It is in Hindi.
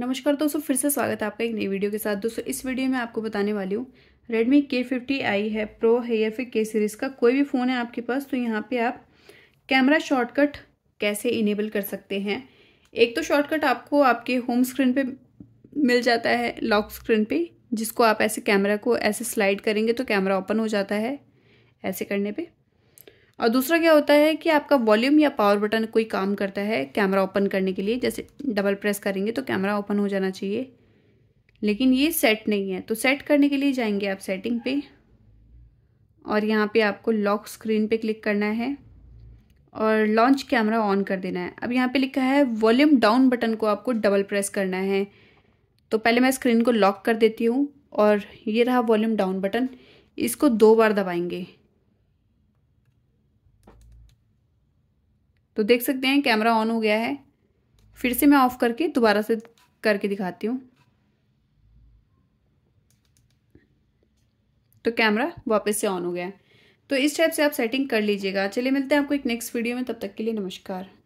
नमस्कार दोस्तों फिर से स्वागत है आपका एक नई वीडियो के साथ दोस्तों इस वीडियो में आपको बताने वाली हूँ रेडमी के फिफ्टी आई है प्रो है या फिर के सीरीज़ का कोई भी फ़ोन है आपके पास तो यहाँ पे आप कैमरा शॉर्टकट कैसे इनेबल कर सकते हैं एक तो शॉर्टकट आपको आपके होम स्क्रीन पे मिल जाता है लॉक स्क्रीन पे जिसको आप ऐसे कैमरा को ऐसे स्लाइड करेंगे तो कैमरा ओपन हो जाता है ऐसे करने पर और दूसरा क्या होता है कि आपका वॉल्यूम या पावर बटन कोई काम करता है कैमरा ओपन करने के लिए जैसे डबल प्रेस करेंगे तो कैमरा ओपन हो जाना चाहिए लेकिन ये सेट नहीं है तो सेट करने के लिए जाएंगे आप सेटिंग पे और यहाँ पे आपको लॉक स्क्रीन पे क्लिक करना है और लॉन्च कैमरा ऑन कर देना है अब यहाँ पे लिखा है वॉल्यूम डाउन बटन को आपको डबल प्रेस करना है तो पहले मैं स्क्रीन को लॉक कर देती हूँ और ये रहा वॉल्यूम डाउन बटन इसको दो बार दबाएंगे तो देख सकते हैं कैमरा ऑन हो गया है फिर से मैं ऑफ़ करके दोबारा से करके दिखाती हूँ तो कैमरा वापस से ऑन हो गया तो इस टाइप से आप सेटिंग कर लीजिएगा चलिए मिलते हैं आपको एक नेक्स्ट वीडियो में तब तक के लिए नमस्कार